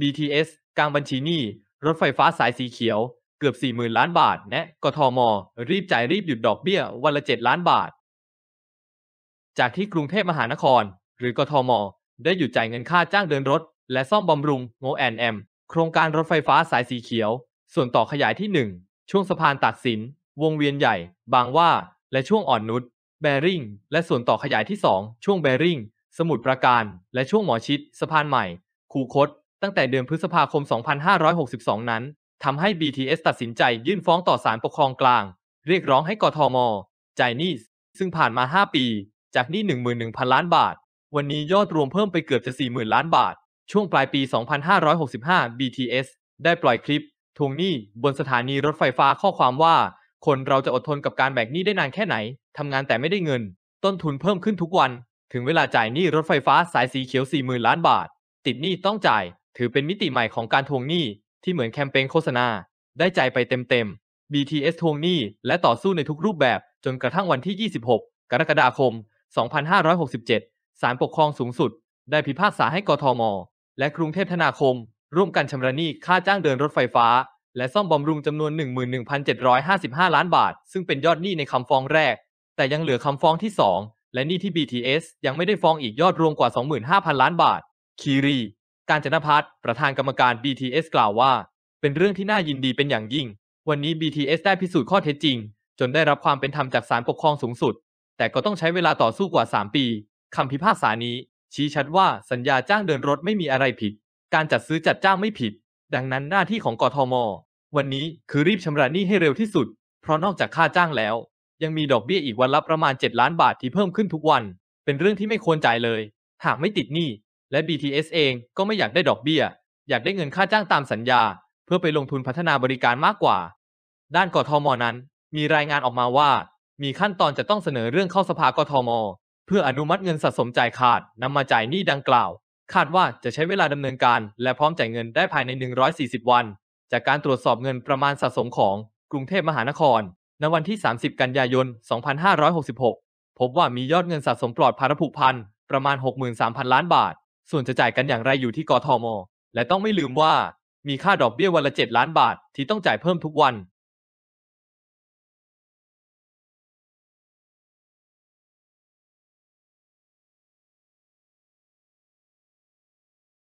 BTS กลางบัญชีหนี้รถไฟฟ้าสายสีเขียว เกือบ4มื่นล้านบาท แนะ กทมรีบจ่ายรีบหยุดดอกเบี้ยวันละ 7 ล้านบาท จากที่กรุงเทพมหานคร หรือกทมได้หยุดจ่ายเงินค่าจ้างเดินรถ และซ่อมบำรุงโมแอนแอม โครงการรถไฟฟ้าสายสีเขียว ส่วนต่อขยายที่ 1 ช่วงสะพานตากสิน วงเวียนใหญ่ บางว่า และช่วงอ่อนนุชแบริ่ง และส่วนต่อขยายที่ 2 ช่วงแบริ่งสมุทรปราการ และช่วงหมอชิดสะพานใหม่คูคตตั้งแต่เดือนพฤษภาคม 2562 นั้น ทำให้ BTS ตัดสินใจยื่นฟ้องต่อศาลปกครองกลาง เรียกร้องให้กทม จ่ายหนี้ ซึ่งผ่านมา 5 ปี จากหนี้11,000 ล้านบาท วันนี้ยอดรวมเพิ่มไปเกือบจะ 40,000 ล้านบาท ช่วงปลายปี 2565 BTS ได้ปล่อยคลิปทวงหนี้บนสถานีรถไฟฟ้าข้อความว่า คนเราจะอดทนกับการแบกหนี้ได้นานแค่ไหนทำงานแต่ไม่ได้เงิน ต้นทุนเพิ่มขึ้นทุกวัน ถึงเวลาจ่ายหนี้รถไฟฟ้าสายสีเขียว 40,000ล้านบาท ติดหนี้ต้องจ่ายถือเป็นมิติใหม่ของการทวงหนี้ที่เหมือนแคมเปญโฆษณา ได้ใจไปเต็มๆ BTS ทวงหนี้และต่อสู้ในทุกรูปแบบจนกระทั่งวันที่ 26 กรกฎาคม 2567ศาลปกครองสูงสุด ได้พิพากษาให้กทมและกรุงเทพธนาคม ร่วมกันชำระหนี้ค่าจ้างเดินรถไฟฟ้า และซ่อมบำรุงจำนวน 11,755 ล้านบาท ซึ่งเป็นยอดหนี้ในคำฟ้องแรก แต่ยังเหลือคำฟ้องที่2และหนี้ที่ BTS ยังไม่ได้ฟ้องอีกยอดรวมกว่า 25,000 ล้านบาทคีรีการจนพัฒน์ประธานกรรมการ BTS กล่าวว่า เป็นเรื่องที่น่ายินดีเป็นอย่างยิ่ง วันนี้ BTS ได้พิสูจน์ข้อเท็จจริง จนได้รับความเป็นธรรมจากศาลปกครองสูงสุด แต่ก็ต้องใช้เวลาต่อสู้กว่า 3 ปี คำพิพากษานี้ ชี้ชัดว่าสัญญาจ้างเดินรถไม่มีอะไรผิด การจัดซื้อจัดจ้างไม่ผิด ดังนั้นหน้าที่ของกทม วันนี้คือรีบชำระหนี้ให้เร็วที่สุด เพราะนอกจากค่าจ้างแล้ว ยังมีดอกเบี้ยอีกวันละประมาณ 7 ล้านบาทที่เพิ่มขึ้นทุกวัน เป็นเรื่องที่ไม่ควรจ่ายเลย หากไม่ติดหนี้และ BTS เองก็ไม่อยากได้ดอกเบี้ย อยากได้เงินค่าจ้างตามสัญญา เพื่อไปลงทุนพัฒนาบริการมากกว่า ด้าน กทม นั้น มีรายงานออกมาว่า มีขั้นตอนจะต้องเสนอเรื่องเข้าสภา กทม เพื่ออนุมัติเงินสะสมจ่ายขาดนำมาจ่ายหนี้ดังกล่าว คาดว่าจะใช้เวลาดำเนินการ และพร้อมจ่ายเงินได้ภายใน 140 วัน จากการตรวจสอบเงินประมาณสะสมของกรุงเทพมหานครในวันที่ 30 กันยายน 2566 พบว่ามียอดเงินสะสมปลอดภาระผูกพันประมาณ63,000ล้านบาทส่วนจะจ่ายกันอย่างไรอยู่ที่กทม และต้องไม่ลืมว่ามีค่าดอกเบี้ยวันละ 7 ล้านบาทที่ต้องจ่ายเพิ่มทุกวัน